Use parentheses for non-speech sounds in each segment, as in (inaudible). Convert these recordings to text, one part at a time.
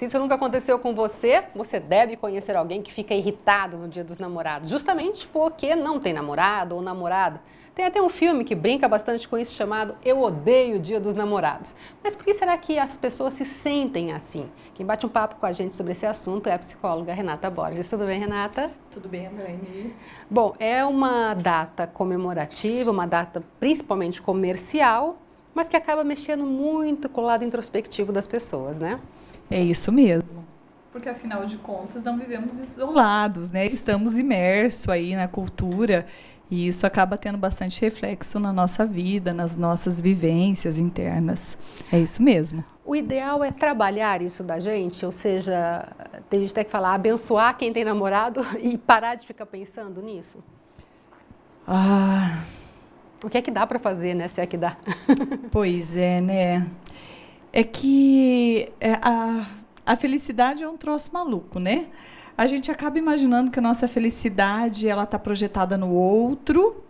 Se isso nunca aconteceu com você, você deve conhecer alguém que fica irritado no dia dos namorados, justamente porque não tem namorado ou namorada. Tem até um filme que brinca bastante com isso chamado Eu Odeio o Dia dos Namorados. Mas por que será que as pessoas se sentem assim? Quem bate um papo com a gente sobre esse assunto é a psicóloga Renata Borges. Tudo bem, Renata? Tudo bem, Elaine. Bom, é uma data comemorativa, uma data principalmente comercial, mas que acaba mexendo muito com o lado introspectivo das pessoas, né? É isso mesmo. Porque afinal de contas não vivemos isolados, né? Estamos imersos aí na cultura e isso acaba tendo bastante reflexo na nossa vida, nas nossas vivências internas. É isso mesmo. O ideal é trabalhar isso da gente, ou seja, tem gente até que falar abençoar quem tem namorado (laughs) e parar de ficar pensando nisso. Ah. O que é que dá para fazer, né? Se é que dá. (laughs) pois é, né? é que é, a, a felicidade é um troço maluco, né? A gente acaba imaginando que a nossa felicidade ela está projetada no outro,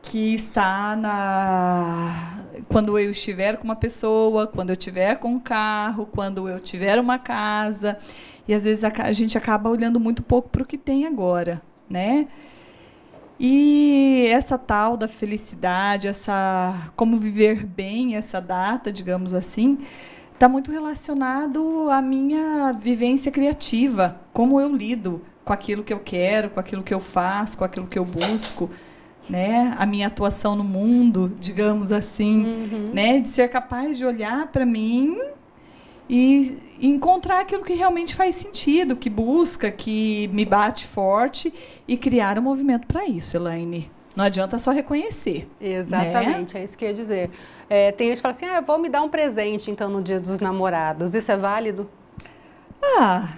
que está na quando eu estiver com uma pessoa, quando eu tiver com um carro, quando eu tiver uma casa. E às vezes a, a gente acaba olhando muito pouco para o que tem agora, né? E essa tal da felicidade, essa como viver bem essa data, digamos assim, está muito relacionado à minha vivência criativa, como eu lido com aquilo que eu quero, com aquilo que eu faço, com aquilo que eu busco, né? A minha atuação no mundo, digamos assim, uhum. né? De ser capaz de olhar para mim e encontrar aquilo que realmente faz sentido, que busca, que me bate forte e criar um movimento para isso, Elaine. Não adianta só reconhecer. Né? Exatamente, né? é isso que eu ia dizer. É, tem gente que fala assim, ah, vou me dar um presente então no dia dos namorados. Isso é válido? Ah,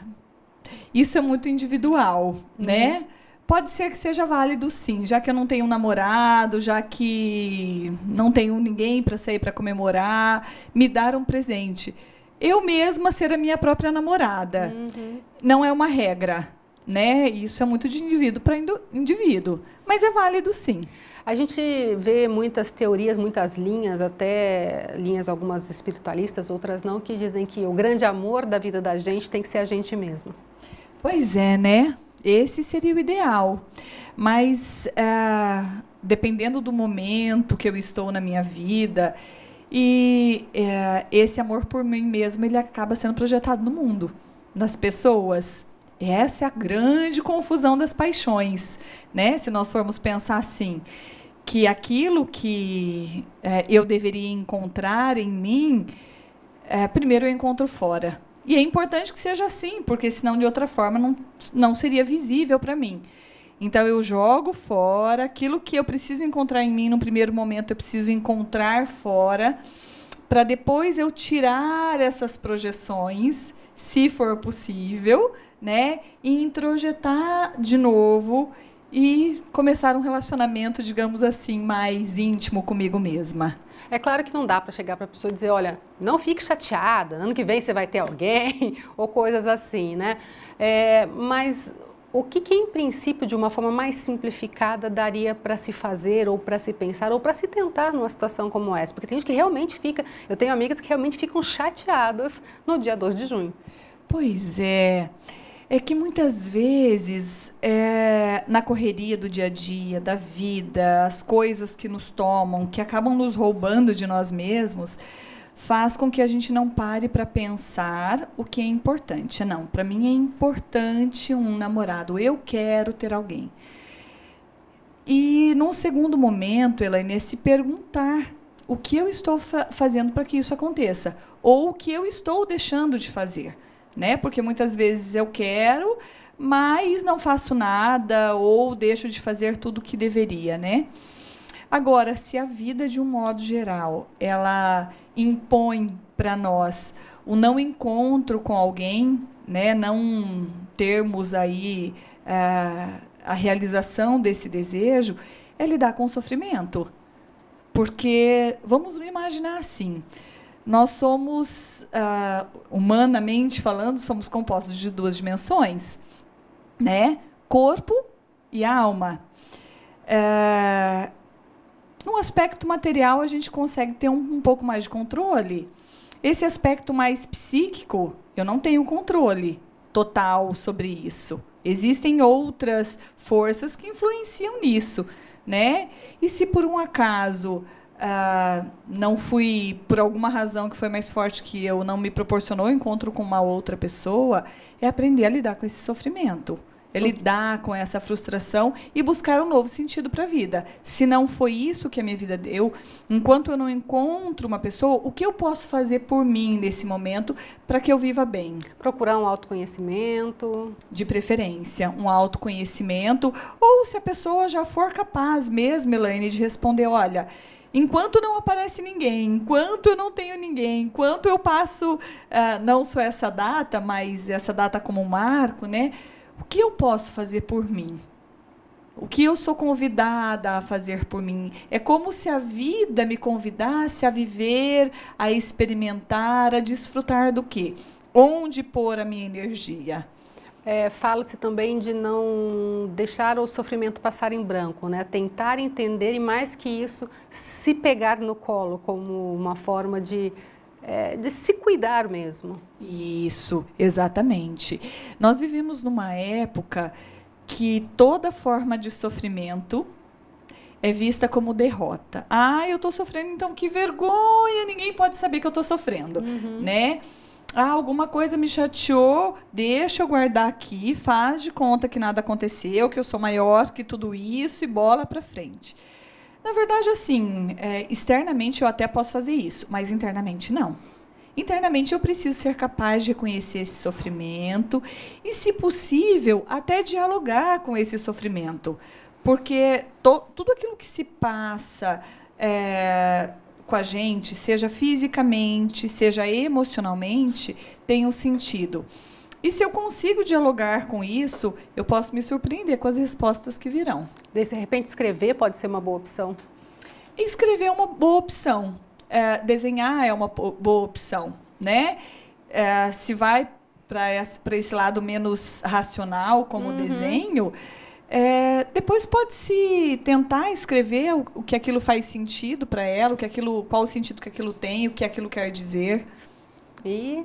isso é muito individual, uhum. né? Pode ser que seja válido sim, já que eu não tenho um namorado, já que não tenho ninguém para sair para comemorar, me dar um presente eu mesma ser a minha própria namorada. Uhum. Não é uma regra, né? Isso é muito de indivíduo para indivíduo, mas é válido sim. A gente vê muitas teorias, muitas linhas, até linhas algumas espiritualistas, outras não, que dizem que o grande amor da vida da gente tem que ser a gente mesmo. Pois é, né? Esse seria o ideal. Mas ah, dependendo do momento que eu estou na minha vida, e é, esse amor por mim mesmo, ele acaba sendo projetado no mundo, nas pessoas. Essa é a grande confusão das paixões, né? Se nós formos pensar assim, que aquilo que é, eu deveria encontrar em mim, é, primeiro eu encontro fora. E é importante que seja assim, porque senão de outra forma não, não seria visível para mim. Então eu jogo fora aquilo que eu preciso encontrar em mim no primeiro momento, eu preciso encontrar fora para depois eu tirar essas projeções, se for possível, né, e introjetar de novo e começar um relacionamento, digamos assim, mais íntimo comigo mesma. É claro que não dá para chegar para a pessoa e dizer, olha, não fique chateada, ano que vem você vai ter alguém, (laughs) ou coisas assim, né? É, mas o que, que, em princípio, de uma forma mais simplificada, daria para se fazer ou para se pensar ou para se tentar numa situação como essa? Porque tem gente que realmente fica, eu tenho amigas que realmente ficam chateadas no dia 12 de junho. Pois é. É que muitas vezes, é, na correria do dia a dia, da vida, as coisas que nos tomam, que acabam nos roubando de nós mesmos, faz com que a gente não pare para pensar o que é importante. É, não, para mim é importante um namorado, eu quero ter alguém. E num segundo momento, Elaine, é se perguntar o que eu estou fa fazendo para que isso aconteça, ou o que eu estou deixando de fazer. Né? Porque muitas vezes eu quero, mas não faço nada ou deixo de fazer tudo o que deveria, né? Agora, se a vida de um modo geral, ela impõe para nós o não encontro com alguém, né, não termos aí uh, a realização desse desejo, é lidar com o sofrimento. Porque vamos imaginar assim, nós somos, uh, humanamente falando, somos compostos de duas dimensões, né? corpo e alma. Uh, no aspecto material, a gente consegue ter um, um pouco mais de controle. Esse aspecto mais psíquico, eu não tenho controle total sobre isso. Existem outras forças que influenciam nisso, né? E se por um acaso ah, não fui por alguma razão que foi mais forte que eu, não me proporcionou encontro com uma outra pessoa, é aprender a lidar com esse sofrimento é lidar com essa frustração e buscar um novo sentido para a vida. Se não foi isso que a minha vida deu, enquanto eu não encontro uma pessoa, o que eu posso fazer por mim nesse momento para que eu viva bem? Procurar um autoconhecimento. De preferência, um autoconhecimento. Ou se a pessoa já for capaz mesmo, Elaine, de responder: olha. Enquanto não aparece ninguém, enquanto eu não tenho ninguém, enquanto eu passo uh, não só essa data, mas essa data como um marco, né? o que eu posso fazer por mim? O que eu sou convidada a fazer por mim? É como se a vida me convidasse a viver, a experimentar, a desfrutar do quê? Onde pôr a minha energia? É, Fala-se também de não deixar o sofrimento passar em branco, né? tentar entender e, mais que isso, se pegar no colo como uma forma de é, de se cuidar mesmo. Isso, exatamente. Nós vivemos numa época que toda forma de sofrimento é vista como derrota. Ah, eu estou sofrendo, então que vergonha! Ninguém pode saber que eu estou sofrendo, uhum. né? Ah, alguma coisa me chateou, deixa eu guardar aqui, faz de conta que nada aconteceu, que eu sou maior que tudo isso e bola para frente. Na verdade, assim, é, externamente eu até posso fazer isso, mas internamente não. Internamente eu preciso ser capaz de reconhecer esse sofrimento e, se possível, até dialogar com esse sofrimento. Porque to, tudo aquilo que se passa é, com a gente, seja fisicamente, seja emocionalmente, tem um sentido. E se eu consigo dialogar com isso, eu posso me surpreender com as respostas que virão. De repente, escrever pode ser uma boa opção? Escrever é uma boa opção. É, desenhar é uma boa opção. Né? É, se vai para esse lado menos racional, como uhum. desenho, é, depois pode se tentar escrever o, o que aquilo faz sentido para ela, o que aquilo, qual o sentido que aquilo tem, o que aquilo quer dizer. E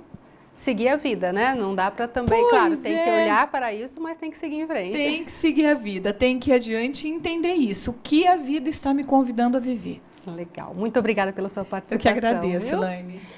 seguir a vida, né? Não dá para também, pois claro, é. tem que é. olhar para isso, mas tem que seguir em frente. Tem que seguir a vida, tem que ir adiante e entender isso, o que a vida está me convidando a viver. Legal. Muito obrigada pela sua participação. Eu que agradeço, Laine.